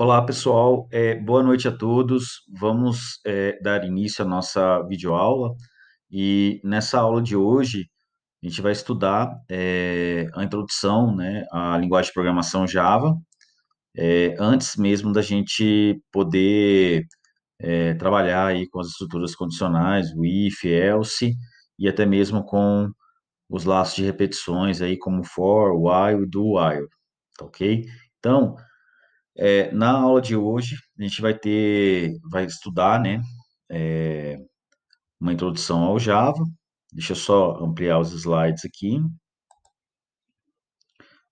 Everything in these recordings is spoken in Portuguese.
Olá, pessoal. É, boa noite a todos. Vamos é, dar início à nossa videoaula. E nessa aula de hoje, a gente vai estudar é, a introdução né, à linguagem de programação Java, é, antes mesmo da gente poder é, trabalhar aí com as estruturas condicionais, o if, else, e até mesmo com os laços de repetições aí, como for, while e do while, tá ok? Então, é, na aula de hoje, a gente vai ter, vai estudar, né, é, uma introdução ao Java. Deixa eu só ampliar os slides aqui.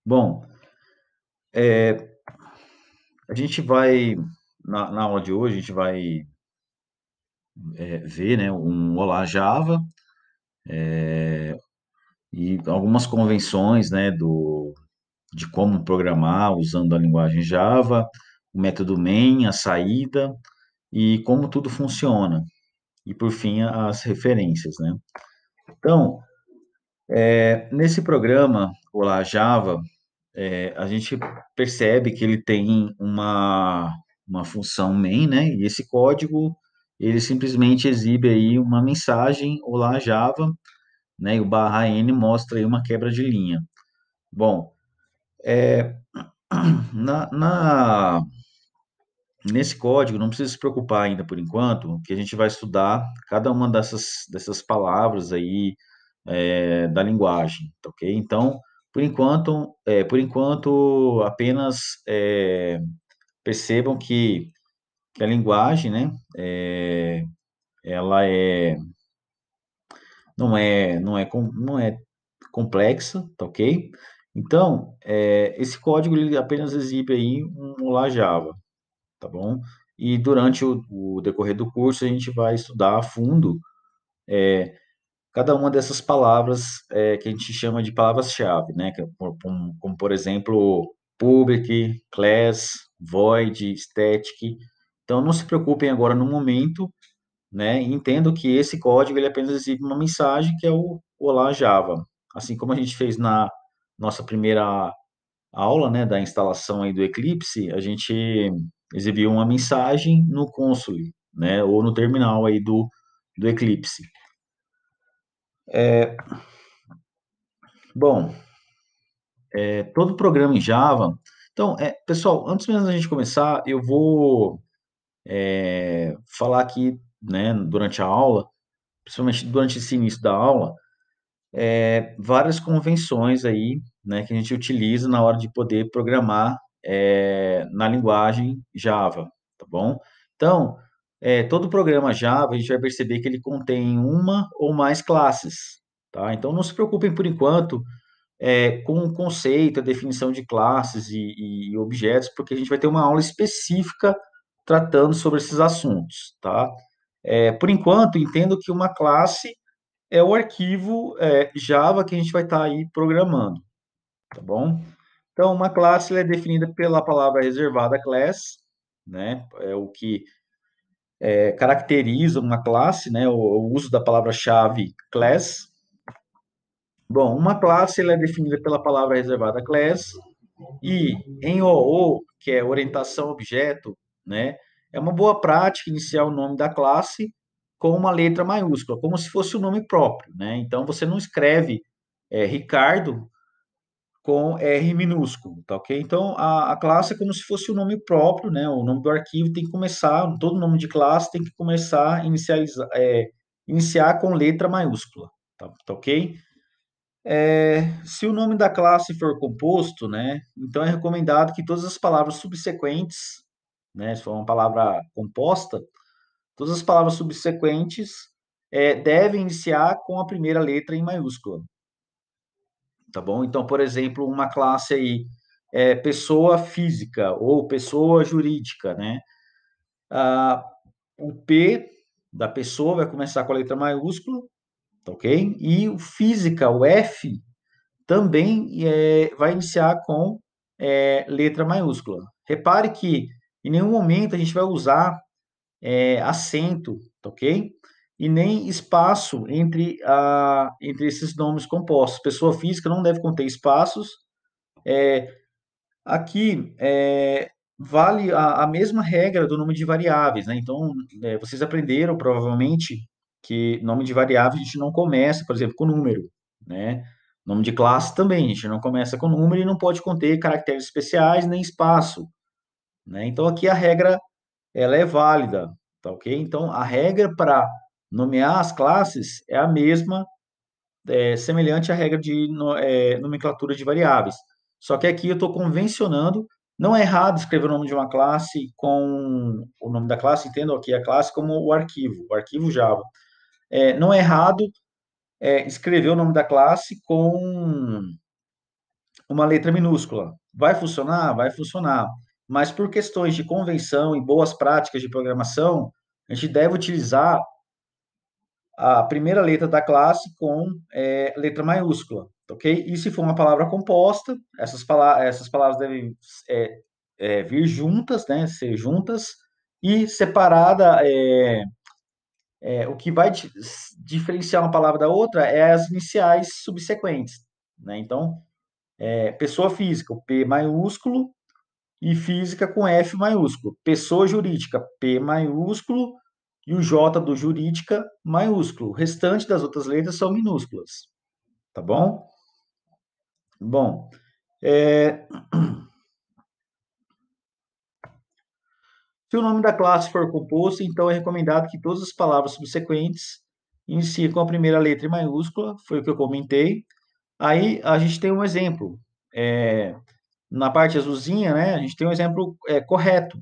Bom, é, a gente vai, na, na, aula de hoje, a gente vai é, ver, né, um Olá Java é, e algumas convenções, né, do, de como programar usando a linguagem Java, o método main, a saída e como tudo funciona. E por fim, as referências, né? Então, é, nesse programa, Olá Java, é, a gente percebe que ele tem uma, uma função main, né? E esse código, ele simplesmente exibe aí uma mensagem Olá Java, né? E o barra N mostra aí uma quebra de linha. Bom, é, na, na, nesse código, não precisa se preocupar ainda por enquanto, que a gente vai estudar cada uma dessas, dessas palavras aí é, da linguagem, tá ok? Então, por enquanto, é, por enquanto apenas é, percebam que, que, a linguagem, né, é, ela é não é não é não é complexa, tá ok? Então, é, esse código ele apenas exibe aí um Olá Java, tá bom? E durante o, o, decorrer do curso a gente vai estudar a fundo é, cada uma dessas palavras é, que a gente chama de palavras-chave, né? Como, é como, por exemplo, public, class, void, static. Então, não se preocupem agora no momento, né? Entendo que esse código ele apenas exibe uma mensagem que é o Olá Java, assim como a gente fez na nossa primeira aula, né, da instalação aí do Eclipse, a gente exibiu uma mensagem no console, né, ou no terminal aí do, do Eclipse. É, bom, é, todo programa em Java. Então, é, pessoal, antes mesmo da gente começar, eu vou é, falar aqui, né, durante a aula, principalmente durante esse início da aula, é, várias convenções aí, né, que a gente utiliza na hora de poder programar é, na linguagem Java, tá bom? Então, é, todo programa Java, a gente vai perceber que ele contém uma ou mais classes, tá? Então, não se preocupem por enquanto é, com o conceito, a definição de classes e, e, objetos, porque a gente vai ter uma aula específica tratando sobre esses assuntos, tá? É, por enquanto, entendo que uma classe é o arquivo é, Java que a gente vai estar tá aí programando, tá bom? Então, uma classe é definida pela palavra reservada class, né? É o que é, caracteriza uma classe, né? O, o uso da palavra-chave class. Bom, uma classe é definida pela palavra reservada class e em OO, que é orientação objeto, né? É uma boa prática iniciar o nome da classe com uma letra maiúscula, como se fosse o um nome próprio, né? Então você não escreve é, Ricardo com R minúsculo, tá ok? Então a, a, classe é como se fosse o um nome próprio, né? O nome do arquivo tem que começar, todo nome de classe tem que começar inicializar, é, iniciar com letra maiúscula, tá, tá ok? É, se o nome da classe for composto, né, então é recomendado que todas as palavras subsequentes, né, se for uma palavra composta, Todas as palavras subsequentes é, devem iniciar com a primeira letra em maiúscula. Tá bom? Então, por exemplo, uma classe aí, é, pessoa física ou pessoa jurídica, né? Ah, o P da pessoa vai começar com a letra maiúscula, tá ok? E o física, o F, também é, vai iniciar com é, letra maiúscula. Repare que em nenhum momento a gente vai usar é, assento, tá ok? E nem espaço entre, a, entre esses nomes compostos. Pessoa física não deve conter espaços. É, aqui é, vale a, a, mesma regra do nome de variáveis, né? Então, é, vocês aprenderam provavelmente que nome de variável a gente não começa, por exemplo, com número, né? Nome de classe também, a gente não começa com número e não pode conter caracteres especiais nem espaço. Né? Então, aqui a regra ela é válida, tá ok? Então, a regra para nomear as classes é a mesma, é, semelhante à regra de no, é, nomenclatura de variáveis. Só que aqui eu estou convencionando, não é errado escrever o nome de uma classe com o nome da classe, entendo aqui a classe como o arquivo, o arquivo Java. É, não é errado é, escrever o nome da classe com uma letra minúscula. Vai funcionar? Vai funcionar mas por questões de convenção e boas práticas de programação, a gente deve utilizar a primeira letra da classe com é, letra maiúscula, ok? E se for uma palavra composta, essas, pala essas palavras devem é, é, vir juntas, né? Ser juntas e separada. É, é, o que vai diferenciar uma palavra da outra é as iniciais subsequentes, né? Então, é, pessoa física, o P maiúsculo, e física com F maiúsculo. Pessoa jurídica, P maiúsculo, e o J do jurídica maiúsculo. O restante das outras letras são minúsculas. Tá bom? Bom. É... Se o nome da classe for composto, então é recomendado que todas as palavras subsequentes iniciem com a primeira letra em maiúscula, foi o que eu comentei. Aí a gente tem um exemplo. É na parte azulzinha, né, a gente tem um exemplo é, correto.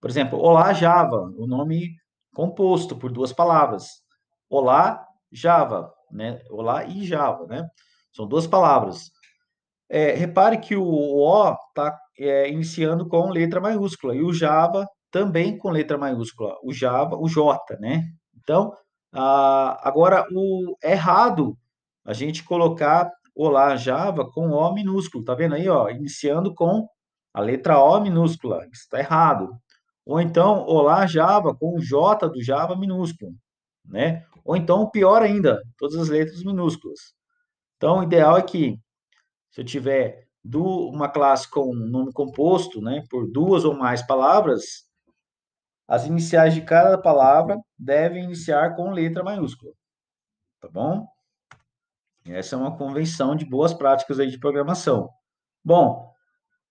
Por exemplo, Olá Java, o nome composto por duas palavras. Olá Java, né? Olá e Java, né? São duas palavras. É, repare que o O está é, iniciando com letra maiúscula e o Java também com letra maiúscula. O Java, o J, né? Então, a, ah, agora o errado a gente colocar Olá Java com O minúsculo, tá vendo aí, ó? Iniciando com a letra O minúscula, isso está errado. Ou então, Olá Java com o J do Java minúsculo, né? Ou então, pior ainda, todas as letras minúsculas. Então, o ideal é que, se eu tiver do, uma classe com um nome composto, né, por duas ou mais palavras, as iniciais de cada palavra devem iniciar com letra maiúscula, tá bom? Essa é uma convenção de boas práticas aí de programação. Bom,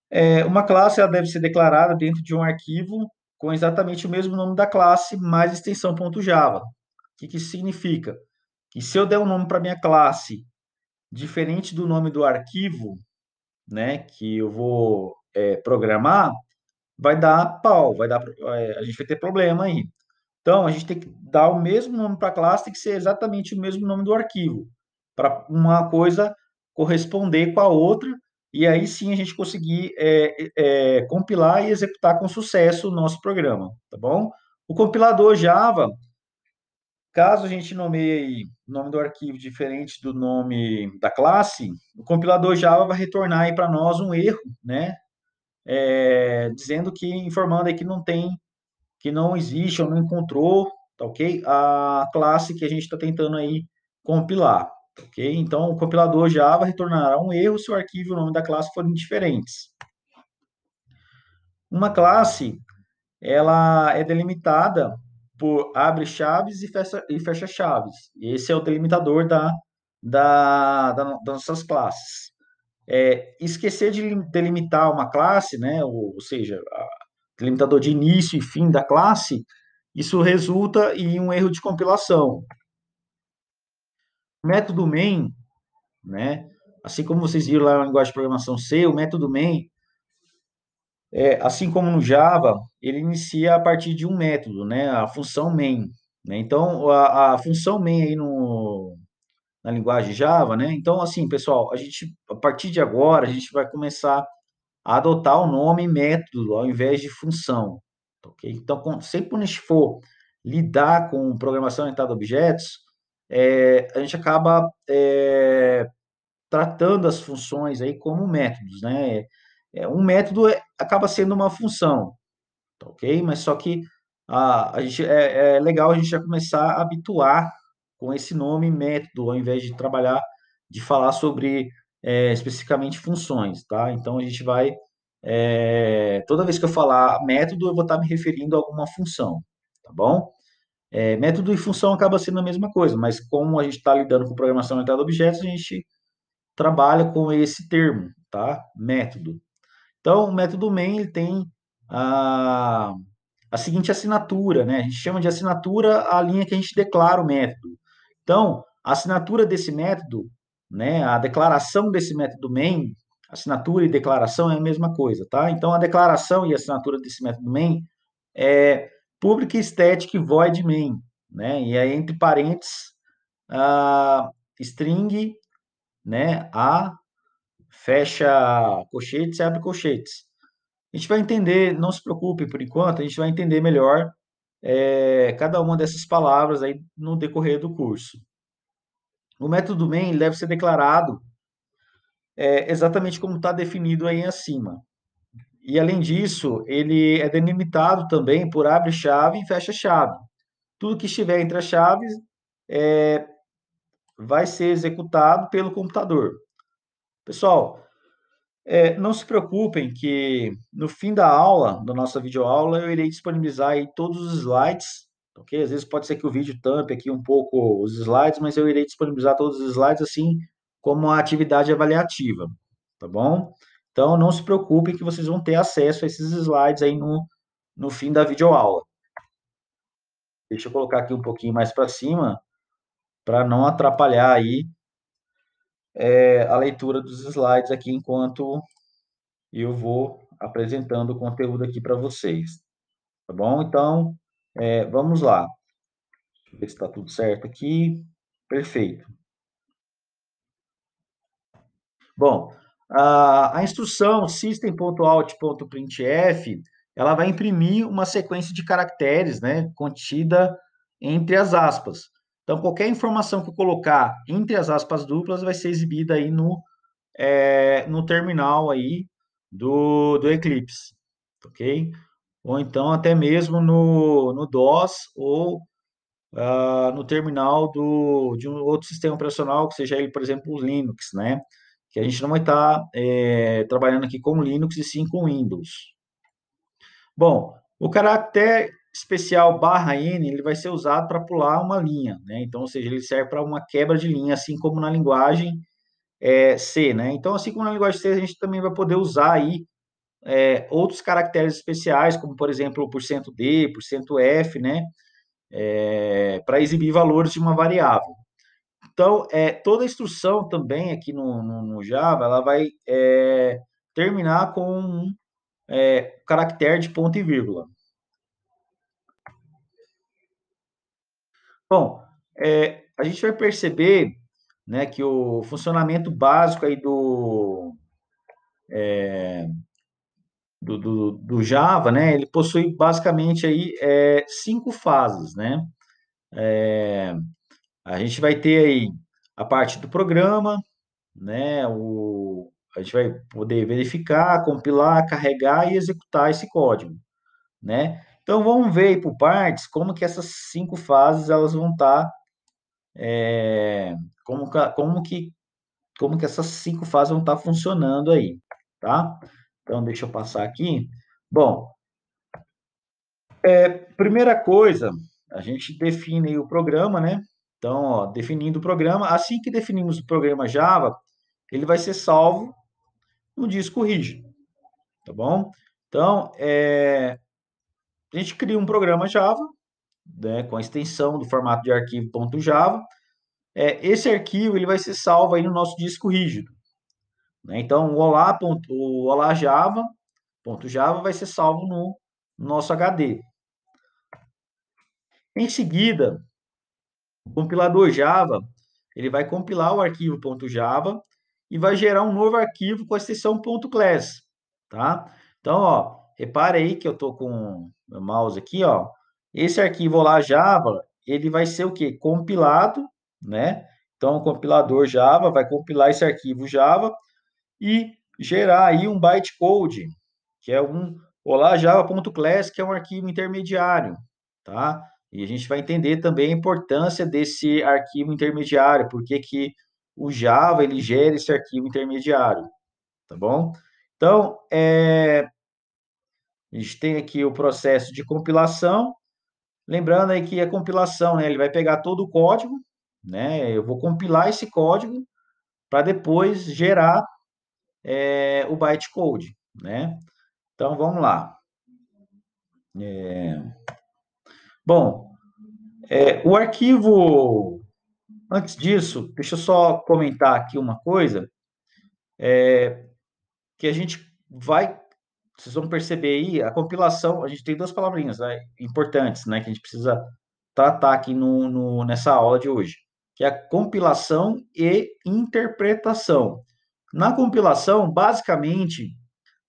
é, uma classe ela deve ser declarada dentro de um arquivo com exatamente o mesmo nome da classe mais extensão .java. O que, que isso significa? Que se eu der um nome para minha classe diferente do nome do arquivo, né, que eu vou é, programar, vai dar pau, vai dar, é, a gente vai ter problema aí. Então, a gente tem que dar o mesmo nome para a classe, tem que ser exatamente o mesmo nome do arquivo para uma coisa corresponder com a outra, e aí sim a gente conseguir é, é, é, compilar e executar com sucesso o nosso programa, tá bom? O compilador Java, caso a gente nomeie o nome do arquivo diferente do nome da classe, o compilador Java vai retornar aí para nós um erro, né? É, dizendo que, informando aí que não tem, que não existe ou não encontrou, tá ok? A classe que a gente está tentando aí compilar. Então, o compilador Java retornará um erro se o arquivo e o nome da classe forem diferentes. Uma classe, ela é delimitada por abre chaves e fecha, e fecha chaves. Esse é o delimitador da, da, da das nossas classes. É, esquecer de delimitar uma classe, né, ou, ou seja, a, delimitador de início e fim da classe, isso resulta em um erro de compilação. O método main, né? Assim como vocês viram lá na linguagem de programação C, o método main, é, assim como no Java, ele inicia a partir de um método, né? A função main. Né? Então, a, a função main aí no, na linguagem Java, né? Então, assim, pessoal, a gente, a partir de agora, a gente vai começar a adotar o nome método ao invés de função, ok? Então, sempre quando a gente for lidar com programação orientada a objetos, é, a gente acaba é, tratando as funções aí como métodos, né? É, um método é, acaba sendo uma função, tá ok? Mas só que a, a gente, é, é, legal a gente já começar a habituar com esse nome método, ao invés de trabalhar, de falar sobre é, especificamente funções, tá? Então a gente vai toda vez que eu falar método, eu vou estar me referindo a alguma função, tá bom? É, método e função acaba sendo a mesma coisa, mas como a gente está lidando com programação orientada a objetos, a gente trabalha com esse termo, tá? Método. Então, o método main ele tem a, a seguinte assinatura, né? A gente chama de assinatura a linha que a gente declara o método. Então, a assinatura desse método, né? A declaração desse método main, assinatura e declaração é a mesma coisa, tá? Então, a declaração e a assinatura desse método main é Public Static Void Main, né? E aí, entre parênteses, uh, string, né? A, fecha colchetes e abre colchetes. A gente vai entender, não se preocupe por enquanto, a gente vai entender melhor é, cada uma dessas palavras aí no decorrer do curso. O método main deve ser declarado é, exatamente como está definido aí acima. E além disso, ele é delimitado também por abre-chave e fecha-chave. Tudo que estiver entre as chaves é, vai ser executado pelo computador. Pessoal, é, não se preocupem que no fim da aula, da nossa videoaula, eu irei disponibilizar aí todos os slides, ok? Às vezes pode ser que o vídeo tampe aqui um pouco os slides, mas eu irei disponibilizar todos os slides assim como uma atividade avaliativa, tá bom? Então, não se preocupem que vocês vão ter acesso a esses slides aí no, no fim da videoaula. Deixa eu colocar aqui um pouquinho mais para cima, para não atrapalhar aí é, a leitura dos slides aqui enquanto eu vou apresentando o conteúdo aqui para vocês. Tá bom? Então, é, vamos lá. Deixa eu ver se está tudo certo aqui. Perfeito. Bom, a, instrução system.out.printf, ela vai imprimir uma sequência de caracteres, né, contida entre as aspas. Então, qualquer informação que eu colocar entre as aspas duplas vai ser exibida aí no, é, no terminal aí do, do Eclipse, ok? Ou então até mesmo no, no DOS ou uh, no terminal do, de um outro sistema operacional, que seja ele, por exemplo, o Linux, né? que a gente não vai tá, estar eh, é, trabalhando aqui com Linux e sim com Windows. Bom, o caractere especial barra N ele vai ser usado para pular uma linha, né? Então, ou seja, ele serve para uma quebra de linha, assim como na linguagem é, C, né? Então, assim como na linguagem C, a gente também vai poder usar aí é, outros caracteres especiais, como por exemplo o %d, %f, né? É, para exibir valores de uma variável. Então, é, toda instrução também aqui no, no, no Java, ela vai é, terminar com um é, caractere de ponto e vírgula. Bom, é, a gente vai perceber né, que o funcionamento básico aí do, é, do, do, do, Java, né, ele possui basicamente aí, é, cinco fases, né? É, a gente vai ter aí uhum. a parte do programa, né? O, a gente vai poder verificar, compilar, carregar e executar esse código, né? Então vamos ver por partes como que essas cinco fases elas vão estar, tá, é, como, como que como que essas cinco fases vão estar tá funcionando aí, tá? Então deixa eu passar aqui. Bom, é, primeira coisa, a gente define o programa, né? Então, ó, definindo o programa, assim que definimos o programa Java, ele vai ser salvo no disco rígido, tá bom? Então, é, a gente cria um programa Java, né, com a extensão do formato de arquivo.java. É, esse arquivo ele vai ser salvo aí no nosso disco rígido. Né? Então, o olá, ponto, o olá Java, ponto Java vai ser salvo no nosso HD. Em seguida, o compilador Java, ele vai compilar o arquivo .java e vai gerar um novo arquivo com a extensão .class, tá? Então, ó, repare aí que eu tô com o mouse aqui, ó. Esse arquivo lá Java, ele vai ser o quê? Compilado, né? Então, o compilador Java vai compilar esse arquivo Java e gerar aí um bytecode, que é um olá java.class, que é um arquivo intermediário, tá? E a gente vai entender também a importância desse arquivo intermediário, porque que o Java ele gera esse arquivo intermediário, tá bom? Então, é... a gente tem aqui o processo de compilação, lembrando aí que a compilação, né, ele vai pegar todo o código, né, eu vou compilar esse código para depois gerar é, o bytecode, né? Então, vamos lá. É... Bom, é, o arquivo. Antes disso, deixa eu só comentar aqui uma coisa. É, que a gente vai. Vocês vão perceber aí, a compilação, a gente tem duas palavrinhas né, importantes, né? Que a gente precisa tratar aqui no, no, nessa aula de hoje, que é a compilação e interpretação. Na compilação, basicamente,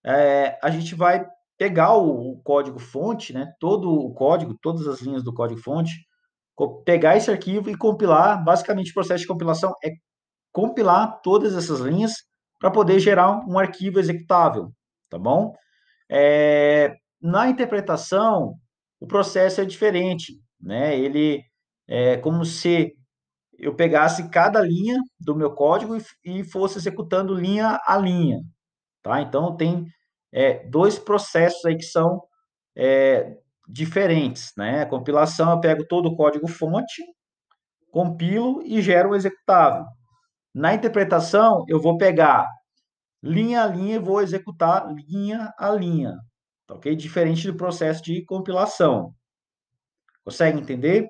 é, a gente vai pegar o, o código-fonte, né, todo o código, todas as linhas do código-fonte, pegar esse arquivo e compilar, basicamente o processo de compilação é compilar todas essas linhas para poder gerar um arquivo executável, tá bom? É, na interpretação, o processo é diferente, né? Ele é como se eu pegasse cada linha do meu código e, e fosse executando linha a linha, tá? Então, tem é, dois processos aí que são é, diferentes, né? A compilação, eu pego todo o código-fonte, compilo e gero um executável. Na interpretação, eu vou pegar linha a linha e vou executar linha a linha, tá ok? Diferente do processo de compilação. Consegue entender?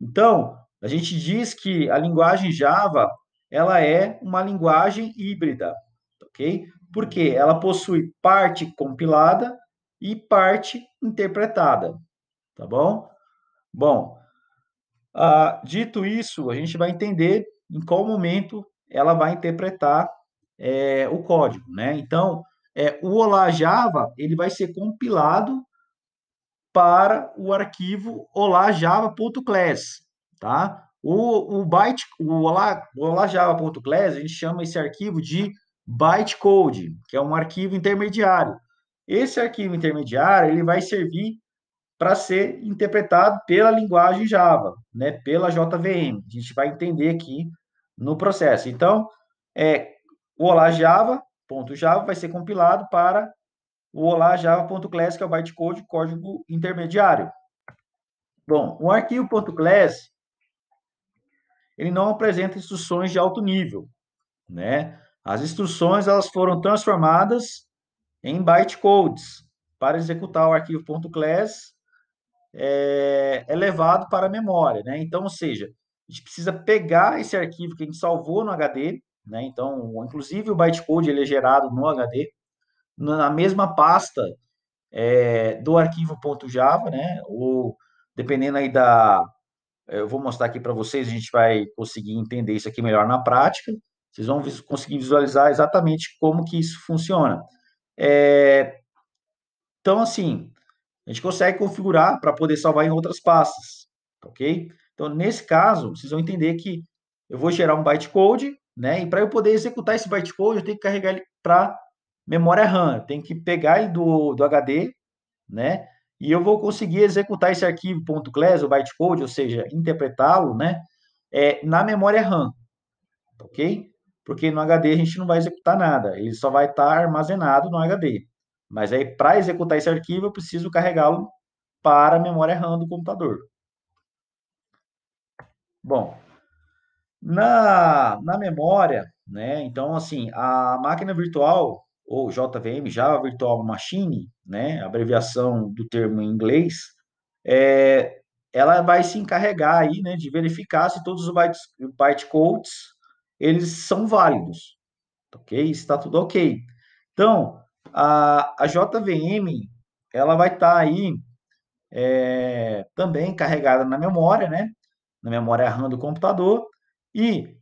Então, a gente diz que a linguagem Java, ela é uma linguagem híbrida, tá ok? porque ela possui parte compilada e parte interpretada, tá bom? Bom, ah, dito isso, a gente vai entender em qual momento ela vai interpretar é, o código, né? Então, é, o Olá Java ele vai ser compilado para o arquivo olajava.class, tá? O, o byte, o olá, java.class, a gente chama esse arquivo de bytecode, que é um arquivo intermediário. Esse arquivo intermediário ele vai servir para ser interpretado pela linguagem Java, né, pela JVM. A gente vai entender aqui no processo. Então, é o Olá Java, ponto Java vai ser compilado para o Olá Java.class, que é o bytecode, código intermediário. Bom, o arquivo ele não apresenta instruções de alto nível, né? As instruções elas foram transformadas em bytecodes para executar o arquivo .class é, é, levado para a memória, né? Então, ou seja, a gente precisa pegar esse arquivo que a gente salvou no HD, né? Então, inclusive o bytecode ele é gerado no HD, na mesma pasta é, do arquivo .java, né? Ou dependendo aí da, eu vou mostrar aqui para vocês, a gente vai conseguir entender isso aqui melhor na prática. Vocês vão conseguir visualizar exatamente como que isso funciona. É... Então, assim, a gente consegue configurar para poder salvar em outras pastas, ok? Então, nesse caso, vocês vão entender que eu vou gerar um bytecode, né? E para eu poder executar esse bytecode, eu tenho que carregar ele para memória RAM, eu tenho que pegar ele do, do HD, né? E eu vou conseguir executar esse arquivo .class, o bytecode, ou seja, interpretá-lo, né? É, na memória RAM, ok? porque no HD a gente não vai executar nada, ele só vai estar tá armazenado no HD. Mas aí, para executar esse arquivo, eu preciso carregá-lo para a memória RAM do computador. Bom, na, na memória, né? Então, assim, a máquina virtual, ou JVM, Java Virtual Machine, né? Abreviação do termo em inglês, é, ela vai se encarregar aí, né, de verificar se todos os byte, bytecodes eles são válidos, ok? Está tudo ok. Então, a, a JVM, ela vai estar tá aí é, também carregada na memória, né? Na memória RAM do computador, e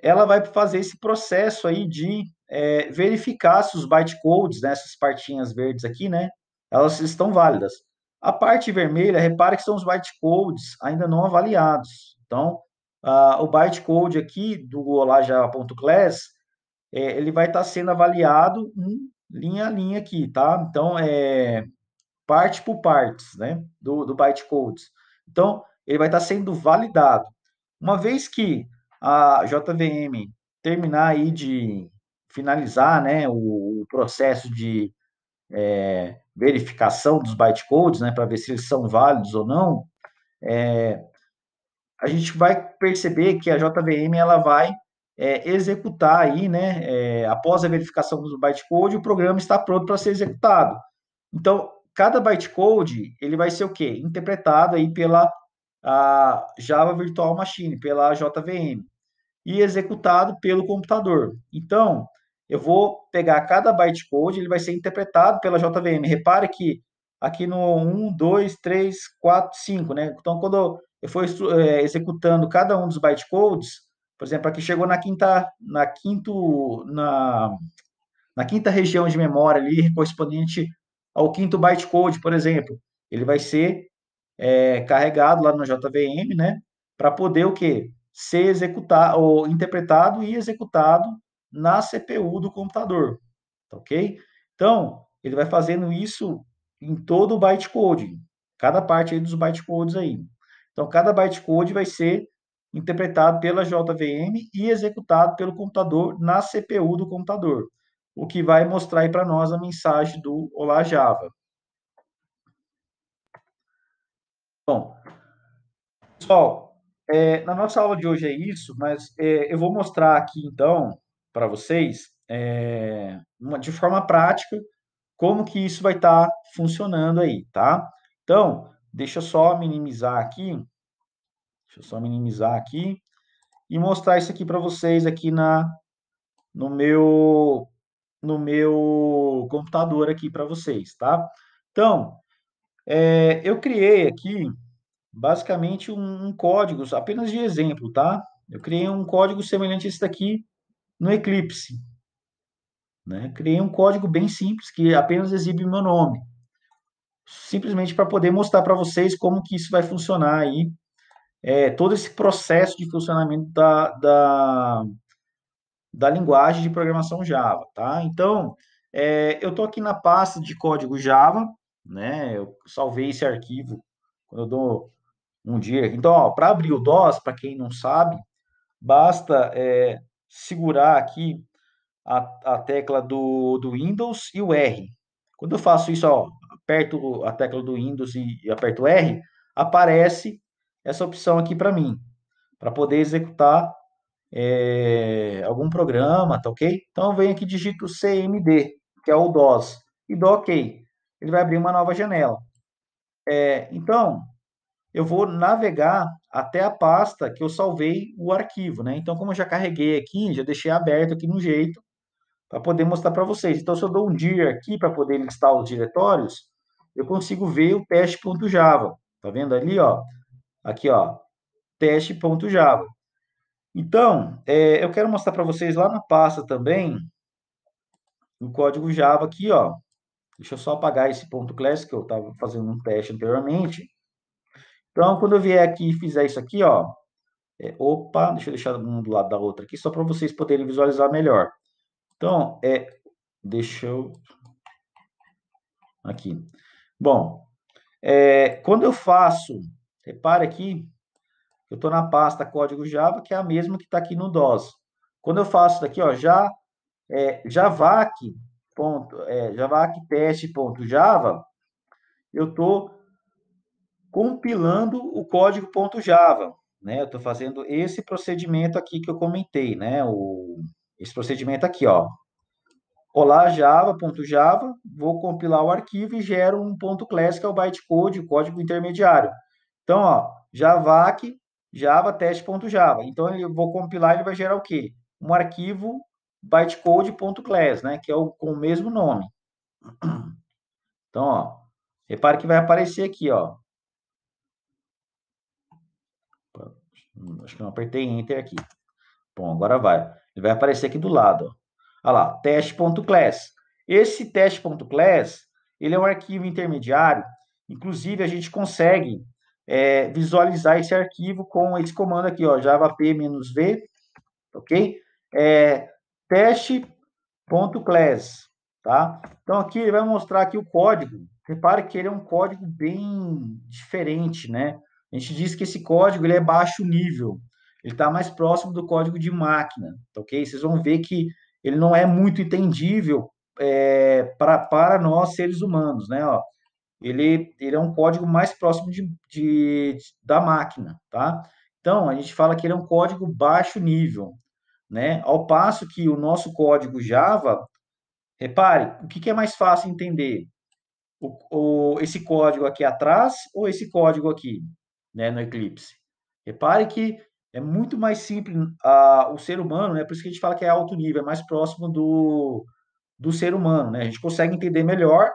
ela vai fazer esse processo aí de é, verificar se os bytecodes, né, essas partinhas verdes aqui, né, elas estão válidas. A parte vermelha, repare que são os bytecodes ainda não avaliados. Então, Uh, o bytecode aqui do olaja.class, é, ele vai estar tá sendo avaliado linha a linha aqui, tá? Então, é parte por partes, né, do, do bytecode. Então, ele vai estar tá sendo validado. Uma vez que a JVM terminar aí de finalizar, né, o, o processo de é, verificação dos bytecodes, né, para ver se eles são válidos ou não, é, a gente vai perceber que a JVM ela vai é, executar aí, né, é, após a verificação do bytecode, o programa está pronto para ser executado. Então, cada bytecode, ele vai ser o quê? Interpretado aí pela a Java Virtual Machine, pela JVM, e executado pelo computador. Então, eu vou pegar cada bytecode, ele vai ser interpretado pela JVM. Repare que aqui no 1, 2, 3, 4, 5, né? Então, quando foi é, executando cada um dos bytecodes, por exemplo, aqui chegou na quinta, na quinto, na, na quinta região de memória ali, correspondente ao quinto bytecode, por exemplo, ele vai ser é, carregado lá no JVM, né, para poder o quê? Ser executado, ou interpretado e executado na CPU do computador, tá ok? Então, ele vai fazendo isso em todo o bytecode, cada parte aí dos bytecodes aí. Então, cada bytecode vai ser interpretado pela JVM e executado pelo computador na CPU do computador, o que vai mostrar aí para nós a mensagem do Olá Java. Bom, pessoal, é, na nossa aula de hoje é isso, mas é, eu vou mostrar aqui então para vocês, é, uma, de forma prática, como que isso vai estar tá funcionando aí, tá? Então, Deixa eu só minimizar aqui. Deixa eu só minimizar aqui e mostrar isso aqui para vocês aqui na no meu no meu computador aqui para vocês, tá? Então, é, eu criei aqui basicamente um, um código, apenas de exemplo, tá? Eu criei um código semelhante a esse daqui no Eclipse. Né? Criei um código bem simples que apenas exibe meu nome simplesmente para poder mostrar para vocês como que isso vai funcionar aí, é, todo esse processo de funcionamento da, da, da linguagem de programação Java, tá? Então, é, eu estou aqui na pasta de código Java, né? Eu salvei esse arquivo quando eu dou um dia. Então, para abrir o DOS, para quem não sabe, basta é, segurar aqui a, a tecla do, do Windows e o R, quando eu faço isso, ó, aperto a tecla do Windows e, e aperto R, aparece essa opção aqui para mim, para poder executar é, algum programa, tá ok? Então eu venho aqui e digito CMD, que é o DOS, e dou OK. Ele vai abrir uma nova janela. É, então, eu vou navegar até a pasta que eu salvei o arquivo, né? Então, como eu já carreguei aqui, já deixei aberto aqui no jeito, para poder mostrar para vocês. Então, se eu dou um dir aqui para poder listar os diretórios, eu consigo ver o teste.java. Tá vendo ali, ó? Aqui, ó, teste.java. Então, é, eu quero mostrar para vocês lá na pasta também o código Java aqui, ó. Deixa eu só apagar esse ponto class que eu estava fazendo um teste anteriormente. Então, quando eu vier aqui e fizer isso aqui, ó, é, opa, deixa eu deixar um do lado da outra aqui, só para vocês poderem visualizar melhor. Então, é, deixa eu aqui. Bom, é, quando eu faço, repare aqui, eu estou na pasta código Java, que é a mesma que está aqui no DOS. Quando eu faço daqui, ó, já é, javac ponto, é, javac teste ponto Java, eu estou compilando o código ponto Java, né? Eu estou fazendo esse procedimento aqui que eu comentei, né? O esse procedimento aqui, ó. Olá, java.java, .java, vou compilar o arquivo e gero um ponto class, que é o bytecode, o código intermediário. Então, ó, javac, java, teste.java. Então, eu vou compilar, ele vai gerar o quê? Um arquivo bytecode.class, né? Que é o, com o mesmo nome. Então, ó, repare que vai aparecer aqui, ó. Acho que não apertei Enter aqui. Bom, agora vai. Ele vai aparecer aqui do lado. Ó. Olha lá, teste.class. Esse teste.class, ele é um arquivo intermediário. Inclusive, a gente consegue é, visualizar esse arquivo com esse comando aqui, ó, javap-v, ok? É, teste.class, tá? Então, aqui ele vai mostrar aqui o código. Repare que ele é um código bem diferente, né? A gente diz que esse código ele é baixo nível ele está mais próximo do código de máquina, tá ok? Vocês vão ver que ele não é muito entendível é, pra, para nós, seres humanos, né? Ó, ele, ele é um código mais próximo de, de, da máquina, tá? Então, a gente fala que ele é um código baixo nível, né? Ao passo que o nosso código Java, repare, o que, que é mais fácil entender? O, o, esse código aqui atrás ou esse código aqui, né, no Eclipse? Repare que é muito mais simples a, ah, o ser humano, né? Por isso que a gente fala que é alto nível, é mais próximo do, do ser humano, né? A gente consegue entender melhor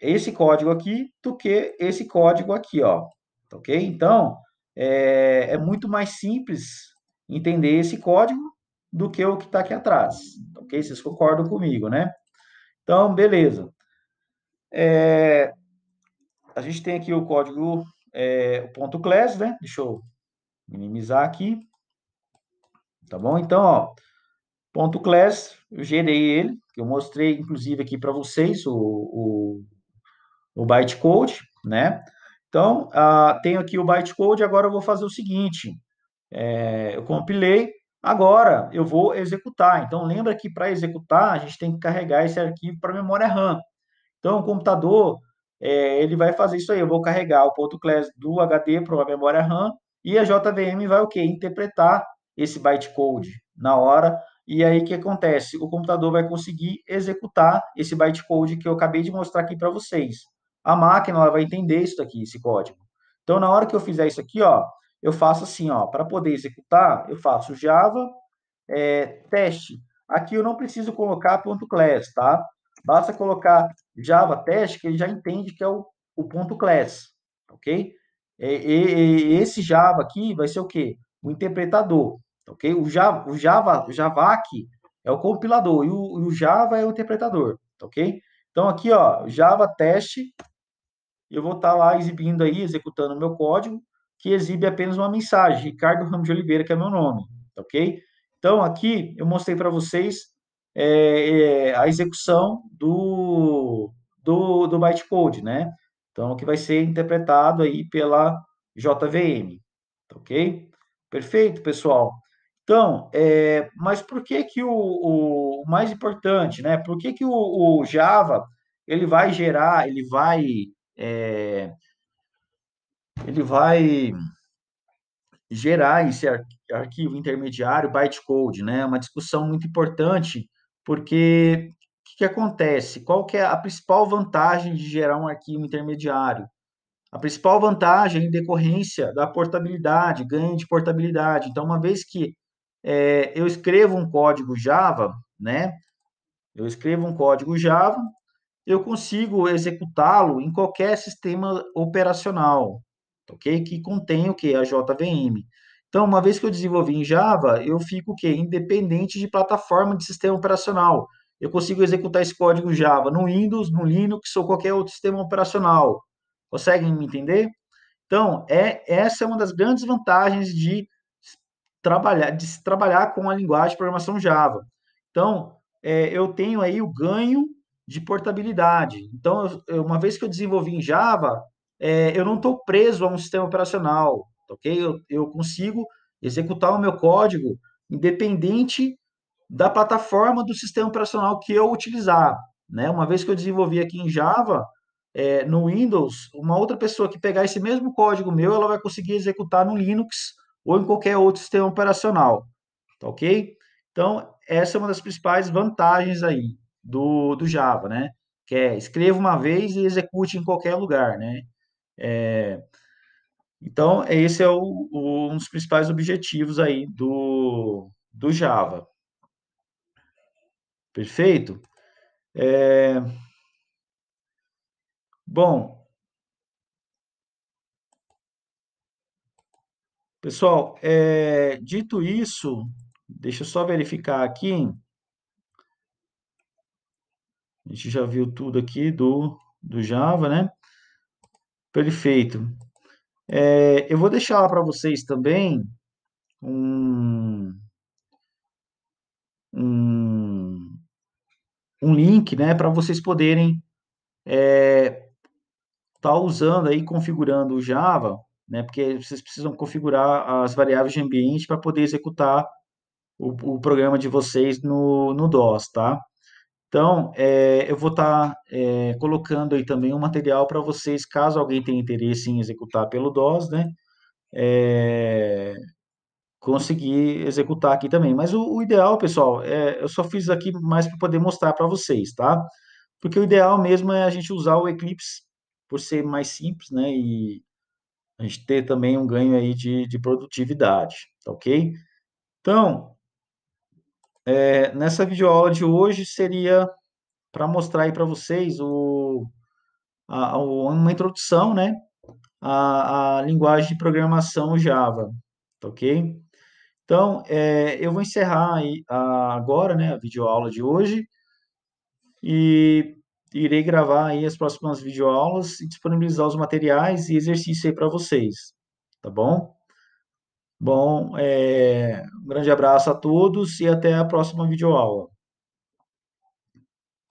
esse código aqui do que esse código aqui, ó. Tá ok? Então, é, é muito mais simples entender esse código do que o que está aqui atrás. Tá ok? Vocês concordam comigo, né? Então, beleza. É, a gente tem aqui o código, é, o ponto class, né? Deixa eu Minimizar aqui. Tá bom? Então, ó, ponto class, eu gerei ele, eu mostrei, inclusive, aqui para vocês o, o, o bytecode, né? Então, ah, tenho aqui o bytecode, agora eu vou fazer o seguinte, é, eu compilei, agora eu vou executar. Então, lembra que para executar, a gente tem que carregar esse arquivo para memória RAM. Então, o computador, é, ele vai fazer isso aí, eu vou carregar o ponto class do HD para a memória RAM, e a JVM vai o quê? Interpretar esse bytecode na hora. E aí o que acontece? O computador vai conseguir executar esse bytecode que eu acabei de mostrar aqui para vocês. A máquina ela vai entender isso aqui, esse código. Então na hora que eu fizer isso aqui, ó, eu faço assim, ó, para poder executar, eu faço Java é, teste. Aqui eu não preciso colocar ponto .class, tá? Basta colocar Java teste que ele já entende que é o, o ponto .class, ok? é, esse Java aqui vai ser o quê? O interpretador, ok? O Java, o Java, o é o compilador e o, o Java é o interpretador, ok? Então aqui, ó, Java teste, eu vou estar tá lá exibindo aí, executando meu código, que exibe apenas uma mensagem, Ricardo Ramos de Oliveira, que é meu nome, ok? Então aqui eu mostrei para vocês é, é, a execução do, do, do bytecode, né? Então, que vai ser interpretado aí pela JVM, ok? Perfeito, pessoal? Então, é, mas por que que o, o, mais importante, né? Por que que o, o Java, ele vai gerar, ele vai, é, ele vai gerar esse ar, arquivo intermediário bytecode, né? É uma discussão muito importante, porque que acontece? Qual que é a principal vantagem de gerar um arquivo intermediário? A principal vantagem é em decorrência da portabilidade, ganho de portabilidade. Então, uma vez que é, eu escrevo um código Java, né? Eu escrevo um código Java, eu consigo executá-lo em qualquer sistema operacional, ok? Que contém o que? A JVM. Então, uma vez que eu desenvolvi em Java, eu fico o quê? Independente de plataforma de sistema operacional eu consigo executar esse código Java no Windows, no Linux ou qualquer outro sistema operacional. Conseguem me entender? Então, é, essa é uma das grandes vantagens de trabalhar, de se trabalhar com a linguagem de programação Java. Então, é, eu tenho aí o ganho de portabilidade. Então, eu, uma vez que eu desenvolvi em Java, é, eu não estou preso a um sistema operacional, ok? Eu, eu consigo executar o meu código independente da plataforma do sistema operacional que eu utilizar. Né? Uma vez que eu desenvolvi aqui em Java, é, no Windows, uma outra pessoa que pegar esse mesmo código meu, ela vai conseguir executar no Linux ou em qualquer outro sistema operacional. Tá ok? Então, essa é uma das principais vantagens aí do, do Java, né? Que é escreva uma vez e execute em qualquer lugar, né? É, então, esse é o, o, um dos principais objetivos aí do, do Java. Perfeito? É... Bom. Pessoal, é... dito isso, deixa eu só verificar aqui. A gente já viu tudo aqui do, do Java, né? Perfeito. É... eu vou deixar para vocês também um, um um link, né, para vocês poderem estar eh, é, tá usando aí, configurando o Java, né, porque vocês precisam configurar as variáveis de ambiente para poder executar o, o, programa de vocês no, no DOS, tá? Então, é, eu vou estar tá, é, colocando aí também um material para vocês, caso alguém tenha interesse em executar pelo DOS, né? É, conseguir executar aqui também. Mas o, o ideal, pessoal, é, eu só fiz aqui mais para poder mostrar para vocês, tá? Porque o ideal mesmo é a gente usar o Eclipse por ser mais simples, né? E a gente ter também um ganho aí de, de produtividade, tá ok? Então, é, nessa videoaula de hoje seria para mostrar aí para vocês o, a, a, uma introdução, né? A, a linguagem de programação Java, tá ok? Então, é, eu vou encerrar a, agora né, a videoaula de hoje e irei gravar aí as próximas videoaulas e disponibilizar os materiais e exercícios aí para vocês, tá bom? Bom, é, um grande abraço a todos e até a próxima videoaula.